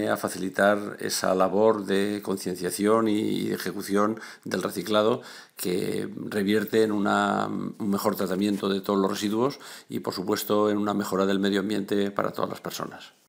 a facilitar esa labor de concienciación y ejecución del reciclado que revierte en un mejor tratamiento de todos los residuos y, por supuesto, en una mejora del medio ambiente para todas las personas.